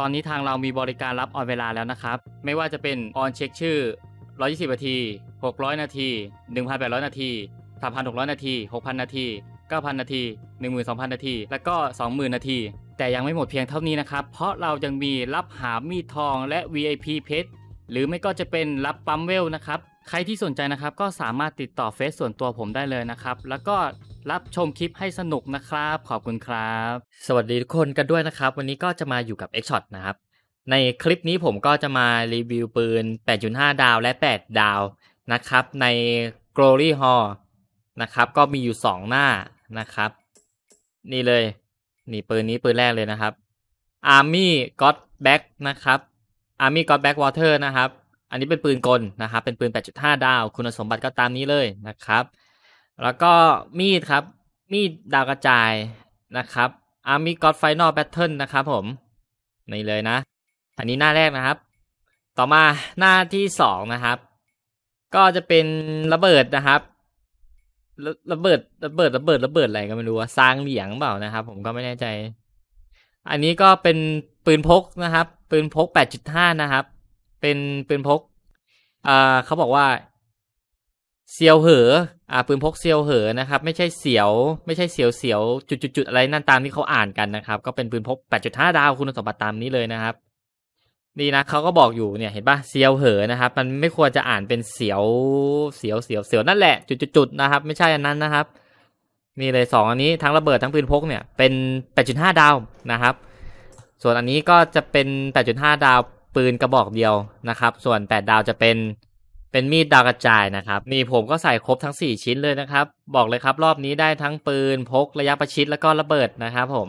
ตอนนี้ทางเรามีบริการรับออนเวลาแล้วนะครับ ไม่ว่าจะเป็นออนเช็คชื่อ 120 นาที 600 นาที 1,800 นาที 3,600 นาที 6,000 นาที 9,000 นาที 12,000 นาที และก็ 20,000 นาที แต่ยังไม่หมดเพียงเท่านี้นะครับเพราะเรายังมีรับหามีทองและ VIP เพชรหรือไม่ก็จะเป็นรับปั๊มเวล นะครับ ใครที่สนใจนะครับก็สามารถติดต่อเฟซส่วนตัวผมได้เลยนะครับแล้วก็รับชมคลิปให้สนุกนะครับ ขอบคุณครับ สวัสดีทุกคนกันด้วยนะครับ วันนี้ก็จะมาอยู่กับ X Shot นะครับ ในคลิปนี้ผมก็จะมารีวิวปืน 8.5 ดาวและ 8 ดาวนะครับ ใน Glory Hall นะครับ ก็มีอยู่ 2 หน้านะครับ นี่เลย นี่ปืนนี้ปืนแรกเลยนะครับ Army God Back นะครับ Army God Back Water นะครับ อันนี้เป็นปืนกลนะครับ เป็นปืน 8.5 ดาว คุณสมบัติก็ตามนี้เลยนะครับแล้วก็มีดครับมีดดาวกระจายนะครับ อาร์มี่ก็อดไฟนอลแบทเทิลนะครับ ผมนี่เลยนะ อันนี้หน้าแรกนะครับ ต่อมาหน้าที่สองนะครับ ก็จะเป็นระเบิดนะครับ ระเบิดระเบิดระเบิดระเบิดอะไรก็ไม่รู้สร้างเหลียงเปล่านะครับ ผมก็ไม่แน่ใจ อันนี้ก็เป็นปืนพกนะครับ ปืนพก 8.5 นะครับ เป็นปืนพกเขาบอกว่าเสียวเหอ อ่าปืนพกเสียวเหอ นะครับ ไม่ใช่เสียว ไม่ใช่เสียวเสียวจุดจจุุดดอะไรนั่นตามที่เขาอ่านกันนะครับ ก็เป็นปืนพก 8.5 ดาวคุณสมบัติตามนี้เลยนะครับนี่นะเขาก็บอกอยู่เนี่ยเห็นปะเสียวเหอ นะครับ มันไม่ควรจะอ่านเป็นเสียวเสียวเสียวเสียวนั่นแหละ จุดจจุุดดนะครับ ไม่ใช่อันนั้นนะครับนี่เลย2อันนี้ทั้งระเบิดทั้งปืนพกเนี่ยเป็น 8.5 ดาวนะครับ ส่วนอันนี้ก็จะเป็น 8.5 ดาวปืนกระบอกเดียวนะครับ ส่วน 8 ดาวจะเป็นเป็นมีดดาวกระจายนะครับนี่ผมก็ใส่ครบทั้ง 4 ชิ้นเลยนะครับ บอกเลยครับรอบนี้ได้ทั้งปืนพกระยะประชิดแล้วก็ระเบิดนะครับผม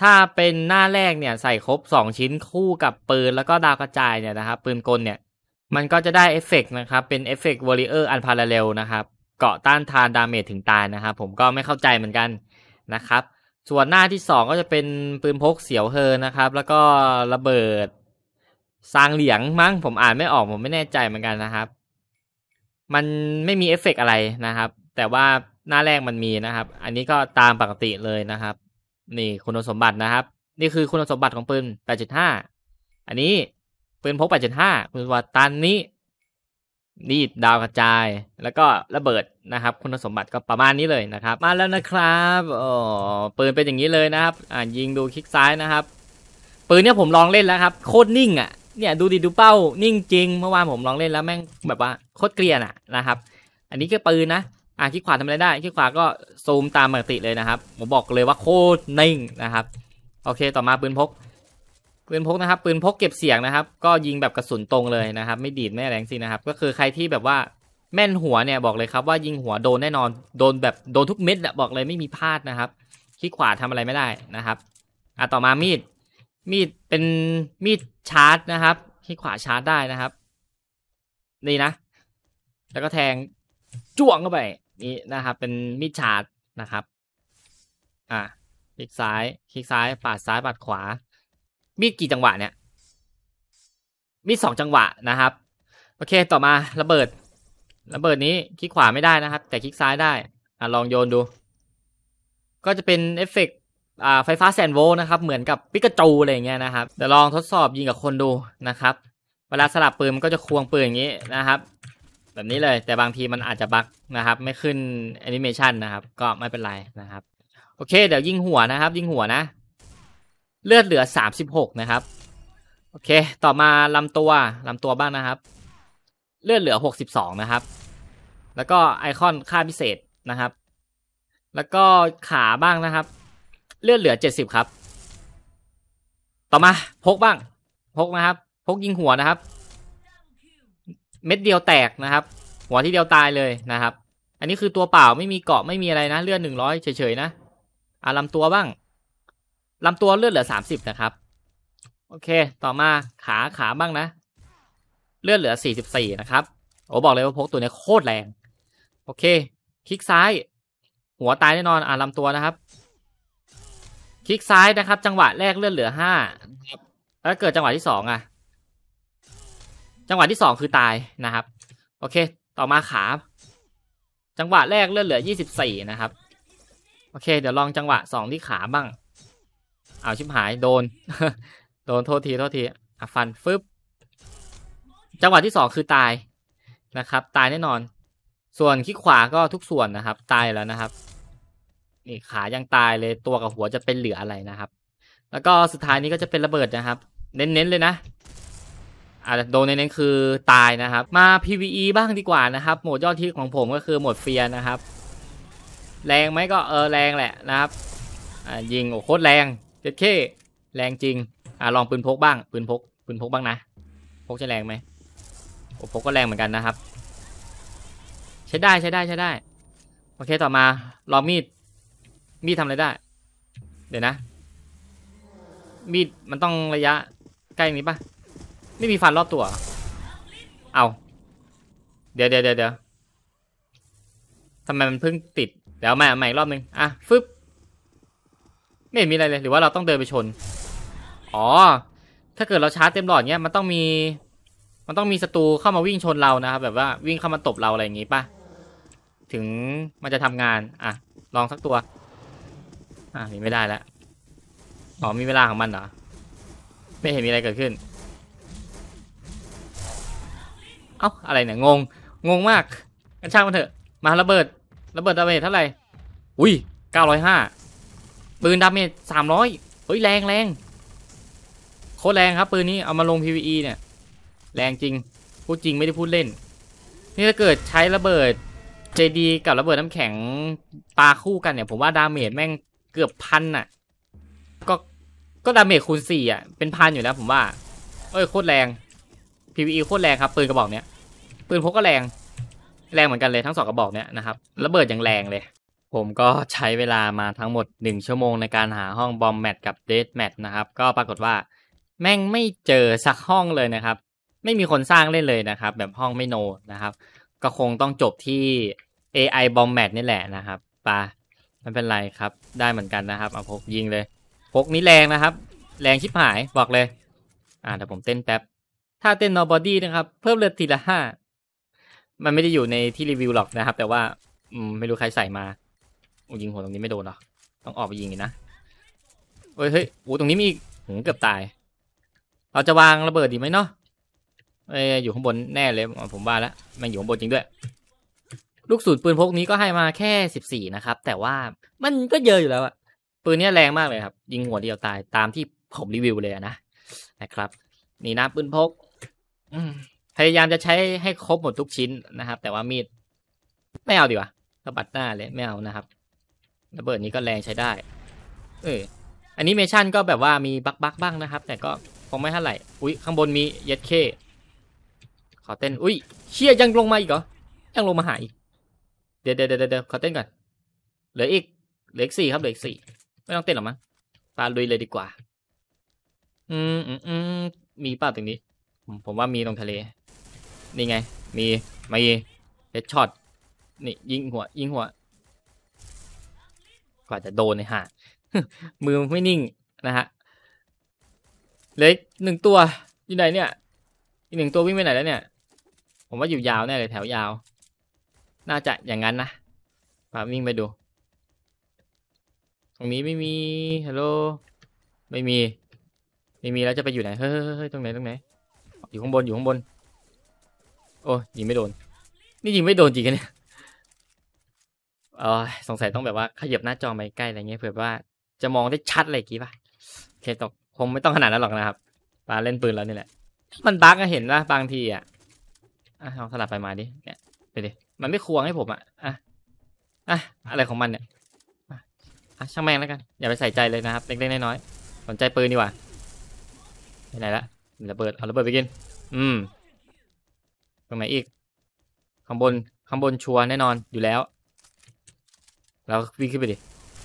ถ้าเป็นหน้าแรกเนี่ยใส่ครบ 2 ชิ้นคู่กับปืนแล้วก็ดาวกระจายเนี่ยนะครับปืนกลเนี่ย มันก็จะได้เอฟเฟกนะครับเป็นเอฟเฟกต์วอริเออร์อันพาราเรลนะครับ เกาะต้านทานดาเมจถึงตายนะครับ ผมก็ไม่เข้าใจเหมือนกันนะครับ ส่วนหน้าที่ 2 ก็จะเป็นปืนพกเสียวเฮอนะครับ แล้วก็ระเบิด สร้างเหลียงมั้งผมอ่านไม่ออกผมไม่แน่ใจเหมือนกันนะครับมันไม่มีเอฟเฟกอะไรนะครับ แต่ว่าหน้าแรกมันมีนะครับ อันนี้ก็ตามปกติเลยนะครับ นี่คุณสมบัตินะครับ นี่คือคุณสมบัติของปืน8.5อันนี้ปืนพก8.5คุณสมบัติตันนี้ดีดดาวกระจายแล้วก็ระเบิดนะครับ คุณสมบัติก็ประมาณนี้เลยนะครับ มาแล้วนะครับอ๋อปืนเป็นอย่างนี้เลยนะครับ อ่ายิงดูคลิกซ้ายนะครับปืนเนี้ยผมลองเล่นแล้วครับ โคตรนิ่งอะ่ะเนี่ยดูดิดูเป้านิ่งจริงเมื่อวานผมลองเล่นแล้วแม่งแบบว่าโคตรเกลียนอ่ะนะครับ อันนี้ก็ปืนนะ อ่ะคลิกขวาทำอะไรได้คลิกขวาก็ซูมตามปกติเลยนะครับผมบอกเลยว่าโคตรนิ่งนะครับโอเคต่อมาปืนพกปืนพกนะครับ ปืนพกเก็บเสียงนะครับ ก็ยิงแบบกระสุนตรงเลยนะครับ ไม่ดีดไม่แรงสินะครับ ก็คือใครที่แบบว่าแม่นหัวเนี่ยบอกเลยครับว่ายิงหัวโดนแน่นอนโดนแบบโดนทุกเม็ดแหละบอกเลยไม่มีพลาดนะครับคลิกขวาทำอะไรไม่ได้นะครับอ่ะต่อมามีดมีดเป็นมีดชาร์จ นะครับที่ขวาชาร์จได้นะครับ นี่นะ แล้วก็แทงจ้วงเข้าไปนี่นะครับ เป็นมีด ชาร์จนะครับ อ่ะคลิกซ้ายคลิกซ้ายปาดซ้ายปาดขวา มีดกี่จังหวะเนี่ย มีดสองจังหวะนะครับ โอเคต่อมาระเบิด ระเบิดนี้คลิกขวาไม่ได้นะครับ แต่คลิกซ้ายได้ อ่ะลองโยนดู ก็จะเป็นเอฟเฟกต่าไฟฟ้าแสนโวลต์นะครับ เหมือนกับปิกาจูอะไรเงี้ยนะครับเดี๋ยวลองทดสอบยิงกับคนดูนะครับ เวลาสลับปืนมันก็จะควงปืนอย่างนี้นะครับ แบบนี้เลยแต่บางทีมันอาจจะบั๊กนะครับไม่ขึ้นแอนิเมชันนะครับก็ไม่เป็นไรนะครับ โอเคเดี๋ยวยิงหัวนะครับ ยิงหัวนะ เลือดเหลือ 36 นะครับโอเค ต่อมา ลำตัวลำตัวบ้างนะครับเลือดเหลือ 62นะครับแล้วก็ไอคอนค่าพิเศษนะครับ แล้วก็ขาบ้างนะครับเลือดเหลือเจ็ดสิบครับ ต่อมาพกบ้าง พกนะครับ พกยิงหัวนะครับ เม็ดเดียวแตกนะครับ หัวที่เดียวตายเลยนะครับ อันนี้คือตัวเปล่าไม่มีเกาะไม่มีอะไรนะเลือดหนึ่งร้อยเฉยๆนะอ่าลำตัวบ้างลำตัวเลือดเหลือสามสิบนะครับ โอเค ต่อมาขาขาบ้างนะ เลือดเหลือสี่สิบสี่นะครับโอ้บอกเลยว่าพกตัวนี้โคตรแรง โอเค คลิกซ้าย หัวตายแน่นอนอ่าลำตัวนะครับคลิกซ้ายนะครับ จังหวะแรกเลือดเหลือห้าแล้วเกิดจังหวะที่สองอ่ะ จังหวะที่สองคือตายนะครับ โอเค ต่อมาขา จังหวะแรกเลือดเหลือยี่สิบสี่นะครับ โอเค เดี๋ยวลองจังหวะสองที่ขาบ้างเอาชิบหายโดนโดนโทษทีโทษทีอ่ะฟันฟึบ จังหวะที่สองคือตายนะครับ ตายแน่นอน ส่วนคลิกขวาก็ทุกส่วนนะครับ ตายแล้วนะครับนี่ขายังตายเลยตัวกับหัวจะเป็นเหลืออะไรนะครับ แล้วก็สุดท้ายนี้ก็จะเป็นระเบิดนะครับ เน้นๆเลยนะอาจจะโดนเน้นๆคือตายนะครับ มา PVE บ้างดีกว่านะครับ โหมดยอดที่ของผมก็คือโหมดเฟียนะครับ แรงไหมก็เออแรงแหละนะครับยิงโอ้โคตรแรงเจ็ดเคแรงจริงอ่าลองปืนพกบ้างปืนพกปืนพกบ้างนะพกจะแรงไหมโอ้พกก็แรงเหมือนกันนะครับ ใช้ได้ใช้ได้ใช้ได้โอเคต่อมาลองมีดมีดทำอะไรได้ เดี๋ยวนะ มีดมันต้องระยะใกล้นี้ปะไม่มีฟันรอบตัวเอาเดี๋ยวเดี๋ยวเดี๋ยวทำไมมันเพิ่งติดเดี๋ยวมาใหม่อีกรอบนึงอ่ะ ฟึบไม่เห็นมีอะไรเลย หรือว่าเราต้องเดินไปชน อ๋อ ถ้าเกิดเราชาร์จเต็มหลอดเนี้ย มันต้องมี มันต้องมีศัตรูเข้ามาวิ่งชนเรานะครับ แบบว่าวิ่งเข้ามาตบเราอะไรอย่างงี้ป่ะ ถึงมันจะทำงาน อ่ะ ลองสักตัวอ่ะมีไม่ได้แล้วอ๋อมีเวลาของมันเหรอไม่เห็นมีอะไรเกิดขึ้นเอ้าอะไรเนี่ยงงงงมากกันช่างมันเถอะมาระเบิดระเบิดดาเมจเท่าไหร่อุ้ยเก้าร้อยห้าปืนดาเมจสามร้อยเฮ้ยแรงแรงโคตรแรงครับ ปืนนี้เอามาลง PVE เนี่ยแรงจริงพูดจริงไม่ได้พูดเล่น นี่ถ้าเกิดใช้ระเบิดเจดีกับระเบิดน้ำแข็งปาคู่กันเนี่ยผมว่าดาเมจแม่งเกือบพันอ่ะ ก็ ก็ดาเมจคูณสี่อ่ะ เป็นพันอยู่แล้ว ผมว่า เอ้ยโคตรแรง PVE โคตรแรงครับปืนกระบอกเนี้ยปืนพกก็แรง แรงเหมือนกันเลยทั้งสองกระบอกเนี้ยนะครับ ระเบิดอย่างแรงเลย ผมก็ใช้เวลามาทั้งหมด 1 ชั่วโมงในการหาห้องบอมแมทกับเดสแมทนะครับ ก็ปรากฏว่า แม่งไม่เจอสักห้องเลยนะครับ ไม่มีคนสร้างเล่นเลยนะครับ แบบห้องไม่โนนะครับ ก็คงต้องจบที่ AI บอมแมทนี่แหละนะครับปะไม่เป็นไรครับ ได้เหมือนกันนะครับเอาพกยิงเลย พกนี้แรงนะครับ แรงชิบหาย บอกเลย อ่าเดี๋ยวผมเต้นแป๊บ ถ้าเต้นนอบอดี้นะครับ เพิ่มเลือดทีละห้า มันไม่ได้อยู่ในที่รีวิวหรอกนะครับ แต่ว่าอืมไม่รู้ใครใส่มาอยิงหัวตรงนี้ไม่โดนหรอกต้องออกไปยิงอีกนะ เฮ้ยเฮ้ยโอ้ตรงนี้มีหืเกือบตาย เราจะวางระเบิดดีไหมเนาะเอ้ยอยู่ข้างบนแน่เลยผมว่าแล้วมันอยู่ข้างบนจริงด้วยลูกสูตรปืนพกนี้ก็ให้มาแค่สิบสี่นะครับ แต่ว่ามันก็เยอะอยู่แล้วอะปืนนี้แรงมากเลยครับ ยิงหัวเดียวตายตามที่ผมรีวิวเลยนะนะครับนี่นะปืนพกพยายามจะใช้ให้ครบหมดทุกชิ้นนะครับ แต่ว่ามีดไม่เอาดีกว่าระบัดหน้าเลยไม่เอานะครับระเบิดนี้ก็แรงใช้ได้เอออันนี้เมชั่นก็แบบว่ามีบักบักบ้างนะครับ แต่ก็คงไม่เท่าไหร่อุ้ยข้างบนมีเย็ดเคขอเต้นอุ้ยเชียยังลงมาอีกเหรอยังลงมาหาอีกเดี๋ยวเดี๋ยวเดี๋ยวขอเต้นก่อนเหลืออีกเหลืออีกสี่ครับเหลืออีกสี่ไม่ต้องเต้นหรอมั้งปาลุยเลยดีกว่า อืมอืมมีป่าตรงนี้ ผมว่ามีตรงทะเลนี่ไง มีมีเฮดช็อตนี่ ยิงหัว ยิงหัวกว่าจะโดนเลยฮะมือไม่นิ่งนะฮะเล็กหนึ่งตัว อยู่ไหนเนี่ยอีกหนึ่งตัววิ่งไปไหนแล้วเนี่ย ผมว่าอยู่ยาวแน่เลยแถวยาวน่าจะอย่างนั้นนะพาวิ่งไปดู ตรงนี้ไม่มี ฮัลโหล ไม่มี ไม่มีแล้วจะไปอยู่ไหน เฮ้ยเฮ้ยตรงไหน ตรงไหน อยู่ข้างบน อยู่ข้างบน โอ้ยิงไม่โดน นี่ยิงไม่โดนจริงกันเนี่ยอ๋อ สงสัยต้องแบบว่าขยับหน้าจอไปใกล้อะไรเงี้ยเผื่อว่าจะมองได้ชัดอะไรกี้ป่ะโอเคตกคงไม่ต้องขนาดนั้นหรอกนะครับปาเล่นปืนแล้วนี่แหละ มันบั๊กอะเห็นนะบางทีอะอ่ะ ลองสลับไปมาดิเนี่ยไปดิมันไม่ควงให้ผมอ่ะอ่ะ อ่ะ อะไรของมันเนี่ย อ่ะ ช่างแม่งแล้วกัน อย่าไปใส่ใจเลยนะครับ เล็กๆน้อยๆสนใจปืนดีกว่าไปไหนละระเบิด เอาระเบิดไปกิน อืม ตรงไหนอีก ข้างบน ข้างบนชัวร์แน่นอน อยู่แล้ว เราวิ่งขึ้นไปดิ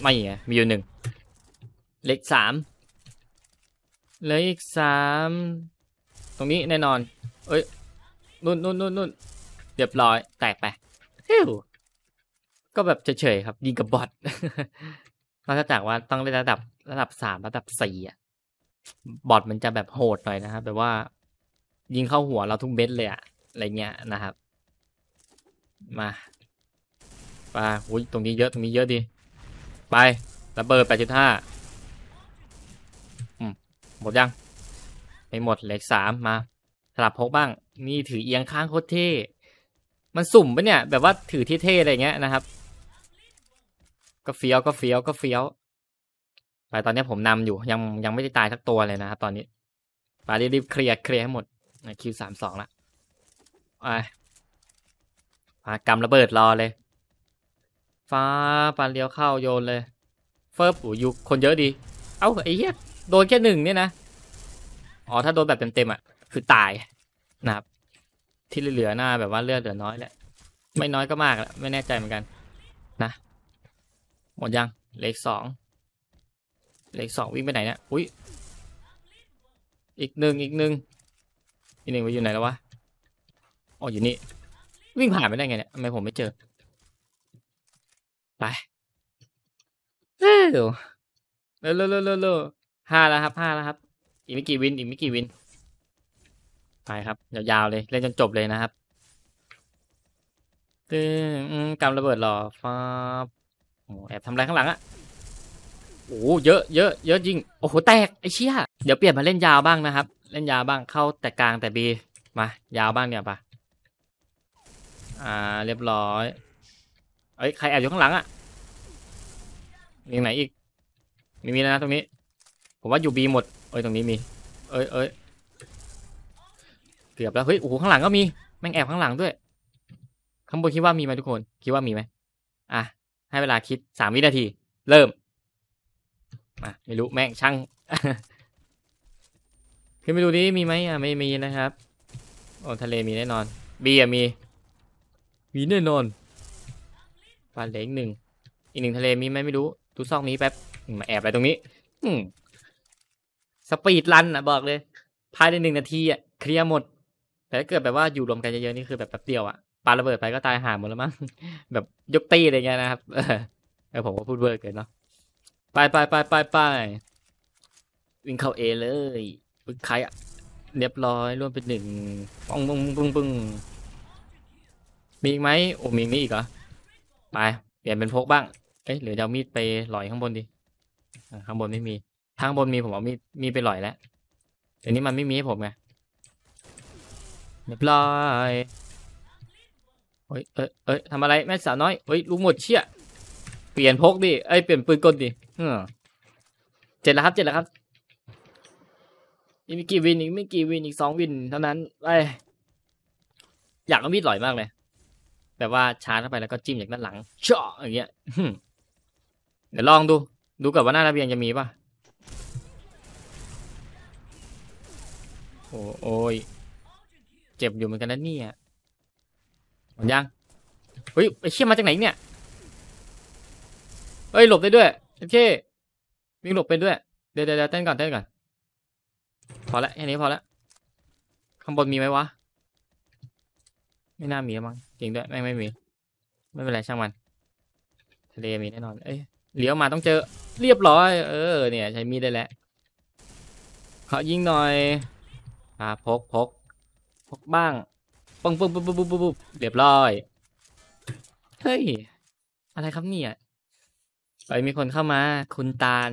ไม่ไง มีอยู่หนึ่งเล็กสามเหลยออีกสาม ตรงนี้แน่นอน เอ้ยนู่นนู่นนู่นนู่นเรียบร้อย แตกไป ก็แบบเฉยๆครับ ยิงกับบอทนอกจากว่าต้องเล่นระดับ ระดับสามระดับสี่อ่ะบอทมันจะแบบโหดหน่อยนะครับ แบบว่ายิงเข้าหัวเราทุกเม็ดเลยอะอะไรเงี้ยนะครับ มา ไปอุ้ยตรงนี้เยอะตรงนี้เยอะดีไป ระเบิดแปดจุดห้าหมดยังไม่หมดเหล็กสามมา สลับพกบ้าง นี่ถือเอียงข้างโคตรเท่มันสุ่มปะเนี่ยแบบว่าถือที่เท่อะไรเงี้ยนะครับ ก็เฟี้ยวก็เฟี้ยวก็เฟี้ยวไปตอนนี้ผมนำอยู่ยังยังไม่ได้ตายสักตัวเลยนะครับตอนนี้ไปรีบเคลียร์เคลียร์ให้หมดคิวสามสองละไปากำระเบิดรอเลย ฟ้าปานเลี้ยวเข้าโยนเลย เฟิร์บออยยุคนเยอะดี เอ้า ไอ้เหี้ยโดนแค่หนึ่งเนี่ยนะอ๋อถ้าโดนแบบเต็มๆอ่ะคือตายนะครับที่เหลือหน้าแบบว่าเลือดเหลือน้อยแหละไม่น้อยก็มากแล้วไม่แน่ใจเหมือนกันนะหมดยังเลขสองเลขสองวิ่งไปไหนเนี่ยอุ้ยอีกหนึ่งอีกหนึ่งอีกหนึ่งไปอยู่ไหนแล้ววะอ๋ออยู่นี่วิ่งผ่านไปได้ไงเนี่ยทำไมผมไม่เจอไปเร็วเร็วเร็วเร็วห้าแล้วครับห้าแล้วครับอีกไม่กี่วินอีกไม่กี่วินไปครับยาวๆเลยเล่นจนจบเลยนะครับตึ้งกำระเบิดหรอฟ้าโอ้แอบทำอะไรข้างหลังอะโอ้เยอะเยอะเยอะจริงโอ้โหแตกไอ้เชี่ยเดี๋ยวเปลี่ยนมาเล่นยาวบ้างนะครับ เล่นยาวบ้างเข้าแต่กลางแต่บีมา ยาวบ้างเนี่ยปะอ่าเรียบร้อย เอ้ยใครแอบอยู่ข้างหลังอะมีไหนอีกมีมีนะตรงนี้ ผมว่าอยู่บีหมดเอ้ยตรงนี้มี เอ้ยเอ้ยกือบแล้วเฮ้ยโอ้โหข้างหลังก็มีแม่งแอบข้างหลังด้วยข้างบนคิดว่ามีไหมทุกคน คิดว่ามีไหมอ่ะให้เวลาคิดสามวินาที เริ่มอ่ะไม่รู้แม่งช่างขึ้นไปดูดิ มีไหมอ่ะไม่มีนะครับโอ้ทะเลมีแน่นอน บีอ่ะมีมีแน่นอนปลาเล็กหนึ่งอีกหนึ่งทะเลมีไหมไม่รู้ดูซอกนี้แป๊บมาแอบอะไรตรงนี้อืมสปีดรันอ่ะ บอกเลยภายในหนึ่งนาทีอ่ะเคลียร์หมดแต่ถ้าเกิดแบบว่าอยู่รวมกันเยอะๆนี่คือแบบแป๊บเดียวอะปาระเบิดไปก็ตายหาหมดแล้วมั้งแบบยกตีอะไรเงี้ยนะครับ เออผมก็พูดเวอร์เกินเนาะไปไปไปไปไปวิ่งเข้าเอเลยปึ๊กใครอะเรียบร้อยร่วมเป็นหนึ่งปองปึ้งปึ้งปึ้งมีอีกไหมโอ้มีมีอีกเหรอไปเปลี่ยนเป็นพกบ้าง เอ้ยหรือเอามีดไปหลอยข้างบนดิข้างบนไม่มีข้างบนมีผมเอามีดมีไปหลอยแล้วแต่นี้มันไม่มีให้ผมไงเรียบร้อยเฮ้ยเอ้ยเอ้ยทำอะไร แม่สาวน้อยเฮ้ยลูกหมดเชี่ย เปลี่ยนพกดิ เอ้ย เปลี่ยนปืนกลดิ เจ็ดแล้วครับ เจ็ดแล้วครับอีกไม่กี่วินอีกไม่กี่วินอีกสองวินเท่านั้นไออยากเอามีดลอยมากเลย แบบว่าชาร์จเข้าไปแล้วก็จิ้มจากด้านหลังเจาะอย่างเงี้ยเดี๋ยวลองดู ดูกับว่าหน้าระเบียงจะมีป่ะโอ้ยเจ็บอยู่เหมือนกันนะเนี่ยหมดยัง เฮ้ยไอ้เชี่ยมาจากไหนเนี่ย เฮ้ยหลบได้ด้วยโอเค วิ่งหลบไปด้วย เดี๋ยวเดี๋ยวเต้นก่อนเต้นก่อน พอแล้วแค่นี้พอแล้วข้างบนมีไหมวะ ไม่น่ามีมั้งจริงด้วยไม่ไม่มี ไม่เป็นไรช่างมันทะเลมีแน่นอนเอ้ยเลี้ยวมาต้องเจอ เรียบร้อยเออเนี่ยใช้มีได้แล้วขอยิงหน่อยอ่าพกพกพกบ้างปึ้งปึ้งปึ้งปึ้งปึ้งปึ้งเรียบร้อยเฮ้ยอะไรครับเนี่ยไปมีคนเข้ามา คุณตาล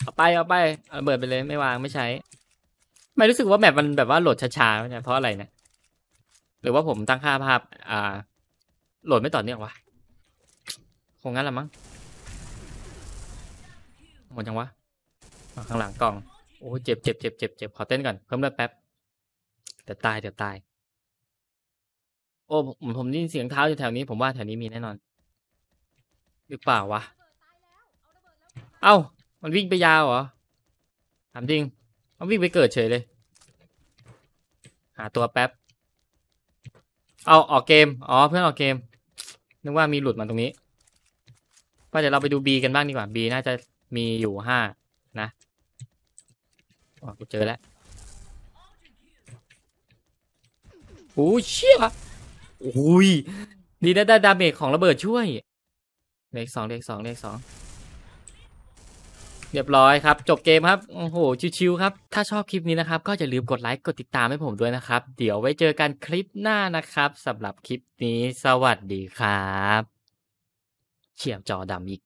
เอาไปเอาไปเอาเบิดไปเลยไม่วางไม่ใช้ ไม่รู้สึกว่าแมปมันแบบว่าโหลดช้าๆเนี่ยเพราะอะไรนะหรือว่าผมตั้งค่าภาพ อ่าโหลดไม่ต่อเนื่องวะคงงั้นละมั้งหมดยังวะข้างหลังกล่องโอ้เจ็บเจ็บเจ็บเจ็บเจ็บขอเต้นก่อนเพิ่มเลือดแป๊บแต่ตายเดี๋ยวตายโอ้ผมผมได้ยินเสียงเท้าอยู่แถวนี้ผมว่าแถวนี้มีแน่นอน หรือเปล่าวะ เอ้า มันวิ่งไปยาวเหรอถามจริง มันวิ่งไปเกิดเฉยเลย หาตัวแป๊บ เอาออกเกมอ๋อเพื่อนออกเกม นึกว่ามีหลุดมาตรงนี้่าเดี๋ยวเราไปดูบีกันบ้างดีกว่าบีน่าจะมีอยู่ห้านะอ๋อกูเจอแล้วโอ้เชี่ยโอ้ย ดีนะได้ดาเมจของระเบิดช่วย เลขสองเลขสองเลขสองเรียบร้อยครับ จบเกมครับ โอ้โหชิวๆครับ ถ้าชอบคลิปนี้นะครับก็อย่าลืมกดไลค์กดติดตามให้ผมด้วยนะครับ เดี๋ยวไว้เจอกันคลิปหน้านะครับสำหรับคลิปนี้สวัสดีครับเฉี่ยมจอดำอีก